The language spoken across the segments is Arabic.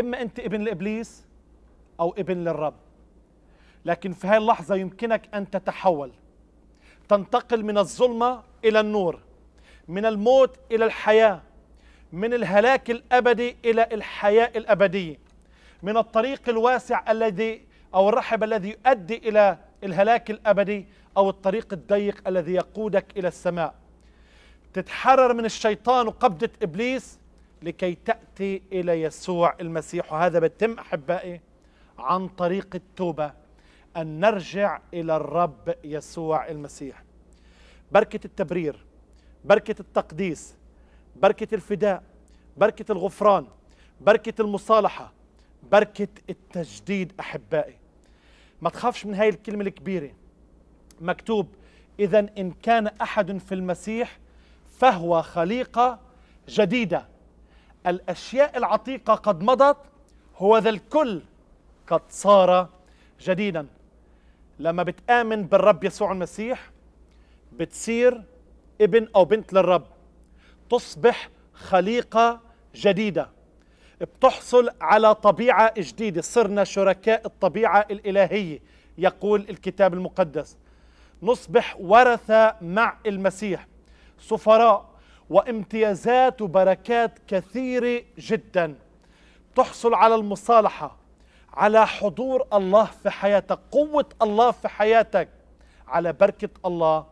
اما انت ابن لابليس او ابن للرب لكن في هذه اللحظه يمكنك ان تتحول تنتقل من الظلمه الى النور من الموت الى الحياه من الهلاك الابدي الى الحياه الابديه من الطريق الواسع الذي او الرحب الذي يؤدي الى الهلاك الابدي او الطريق الضيق الذي يقودك الى السماء تتحرر من الشيطان وقبضه ابليس لكي تأتي إلى يسوع المسيح وهذا بتم أحبائي عن طريق التوبة أن نرجع إلى الرب يسوع المسيح بركة التبرير بركة التقديس بركة الفداء بركة الغفران بركة المصالحة بركة التجديد أحبائي ما تخافش من هاي الكلمة الكبيرة مكتوب إذا إن كان أحد في المسيح فهو خليقة جديدة الأشياء العتيقة قد مضت هو ذا الكل قد صار جديدا لما بتآمن بالرب يسوع المسيح بتصير ابن أو بنت للرب تصبح خليقة جديدة بتحصل على طبيعة جديدة صرنا شركاء الطبيعة الإلهية يقول الكتاب المقدس نصبح ورثة مع المسيح سفراء وامتيازات وبركات كثيرة جدا تحصل على المصالحة على حضور الله في حياتك قوة الله في حياتك على بركة الله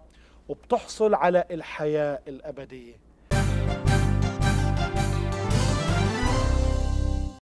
وبتحصل على الحياة الأبدية